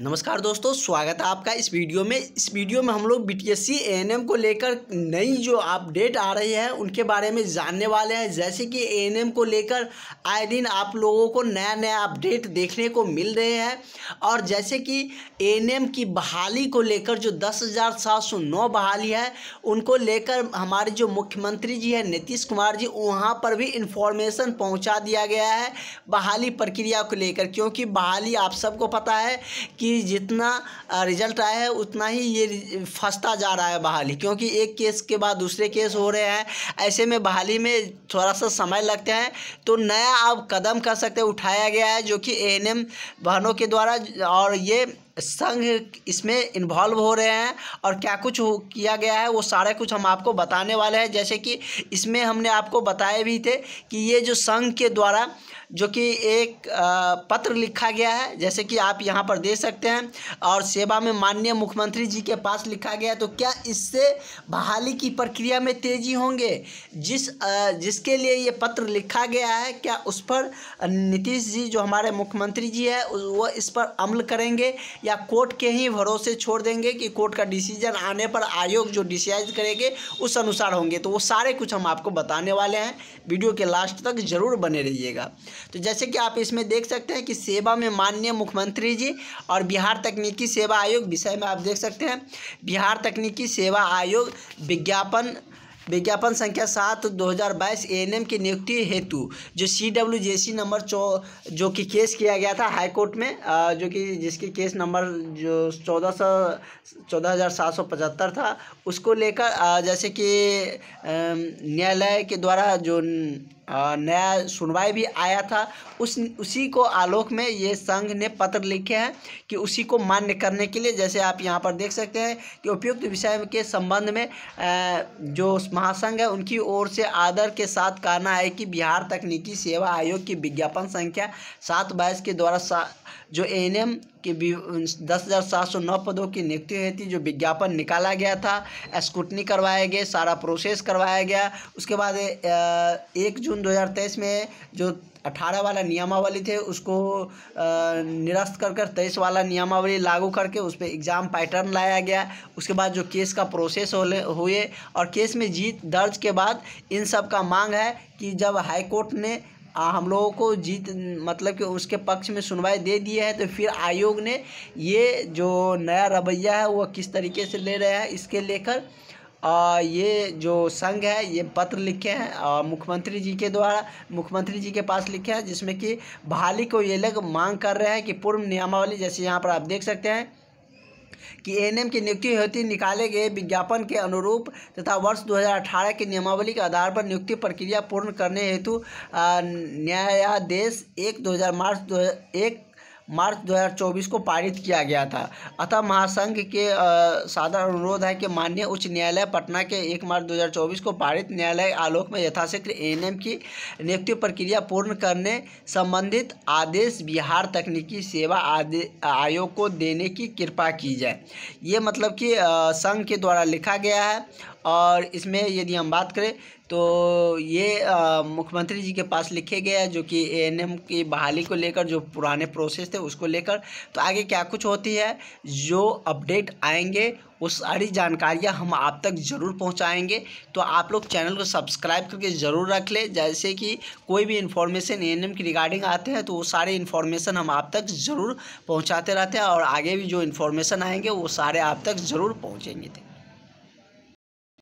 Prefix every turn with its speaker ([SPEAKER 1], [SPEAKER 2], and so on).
[SPEAKER 1] नमस्कार दोस्तों स्वागत है आपका इस वीडियो में इस वीडियो में हम लोग B T S C N को लेकर नई जो अपडेट आ रही है उनके बारे में जानने वाले हैं जैसे कि एन को लेकर आए दिन आप लोगों को नया नया अपडेट देखने को मिल रहे हैं और जैसे कि एन की बहाली को लेकर जो दस हज़ार सात सौ नौ बहाली है उनको लेकर हमारे जो मुख्यमंत्री जी हैं नीतीश कुमार जी वहाँ पर भी इंफॉर्मेशन पहुँचा दिया गया है बहाली प्रक्रिया को लेकर क्योंकि बहाली आप सबको पता है कि कि जितना रिजल्ट आया है उतना ही ये फंसता जा रहा है बहाली क्योंकि एक केस के बाद दूसरे केस हो रहे हैं ऐसे में बहाली में थोड़ा सा समय लगते हैं तो नया अब कदम कर सकते उठाया गया है जो कि ए एन एम बहनों के द्वारा और ये संघ इसमें इन्वॉल्व हो रहे हैं और क्या कुछ हो किया गया है वो सारे कुछ हम आपको बताने वाले हैं जैसे कि इसमें हमने आपको बताए भी थे कि ये जो संघ के द्वारा जो कि एक पत्र लिखा गया है जैसे कि आप यहाँ पर दे सकते हैं और सेवा में माननीय मुख्यमंत्री जी के पास लिखा गया है तो क्या इससे बहाली की प्रक्रिया में तेजी होंगे जिस जिसके लिए ये पत्र लिखा गया है क्या उस पर नीतीश जी जो हमारे मुख्यमंत्री जी है वो इस पर अमल करेंगे या कोर्ट के ही भरोसे छोड़ देंगे कि कोर्ट का डिसीजन आने पर आयोग जो डिसाइड करेंगे उस अनुसार होंगे तो वो सारे कुछ हम आपको बताने वाले हैं वीडियो के लास्ट तक ज़रूर बने रहिएगा तो जैसे कि आप इसमें देख सकते हैं कि सेवा में माननीय मुख्यमंत्री जी और बिहार तकनीकी सेवा आयोग विषय में आप देख सकते हैं बिहार तकनीकी सेवा आयोग विज्ञापन विज्ञापन संख्या सात दो हज़ार बाईस एम की नियुक्ति हेतु जो सी डब्ल्यू जे सी नंबर चौ जो कि केस किया गया था हाईकोर्ट में जो कि जिसकी केस नंबर जो चौदह सौ चौदह हज़ार सात सौ पचहत्तर था उसको लेकर जैसे कि न्यायालय के द्वारा जो नया सुनवाई भी आया था उस उसी को आलोक में ये संघ ने पत्र लिखे हैं कि उसी को मान्य करने के लिए जैसे आप यहाँ पर देख सकते हैं कि उपयुक्त विषय के संबंध में जो महासंघ है उनकी ओर से आदर के साथ कहना है कि बिहार तकनीकी सेवा आयोग की विज्ञापन संख्या सात बाईस के द्वारा जो एन के दस हज़ार सात सौ नौ पदों की नियुक्ति हुई थी जो विज्ञापन निकाला गया था स्क्रूटनी करवाया गया सारा प्रोसेस करवाया गया उसके बाद एक जून 2023 में जो अठारह वाला नियमावली थे उसको निरस्त कर कर तेईस वाला नियमावली लागू करके उस पर एग्ज़ाम पैटर्न लाया गया उसके बाद जो केस का प्रोसेस हुए और केस में जीत दर्ज के बाद इन सब का मांग है कि जब हाईकोर्ट ने आ, हम लोगों को जीत मतलब कि उसके पक्ष में सुनवाई दे दी है तो फिर आयोग ने ये जो नया रवैया है वह किस तरीके से ले रहा है इसके लेकर आ, ये जो संघ है ये पत्र लिखे हैं मुख्यमंत्री जी के द्वारा मुख्यमंत्री जी के पास लिखे हैं जिसमें कि बहाली को ये लोग मांग कर रहे हैं कि पूर्व नियमावली जैसे यहाँ पर आप देख सकते हैं कि एएनएम की नियुक्ति हेतु निकाले गए विज्ञापन के अनुरूप तथा वर्ष 2018 की नियमावली के आधार पर नियुक्ति प्रक्रिया पूर्ण करने हेतु न्यायाधीश एक दो मार्च दो एक मार्च 2024 को पारित किया गया था अतः महासंघ के साधारण अनुरोध है कि माननीय उच्च न्यायालय पटना के 1 मार्च 2024 को पारित न्यायालय आलोक में यथाशीघ्र एएनएम की नियुक्ति प्रक्रिया पूर्ण करने संबंधित आदेश बिहार तकनीकी सेवा आयोग को देने की कृपा की जाए ये मतलब कि संघ के द्वारा लिखा गया है और इसमें यदि हम बात करें तो ये मुख्यमंत्री जी के पास लिखे गए हैं जो कि एएनएम की बहाली को लेकर जो पुराने प्रोसेस थे उसको लेकर तो आगे क्या कुछ होती है जो अपडेट आएंगे वो सारी जानकारियाँ हम आप तक ज़रूर पहुँचाएँगे तो आप लोग चैनल को सब्सक्राइब करके ज़रूर रख लें जैसे कि कोई भी इन्फॉर्मेशन एएनएम की रिगार्डिंग आते हैं तो वो सारे इन्फॉर्मेशन हम आप तक ज़रूर पहुँचाते रहते हैं और आगे भी जो इन्फॉर्मेशन आएंगे वो सारे आप तक ज़रूर पहुँचेंगे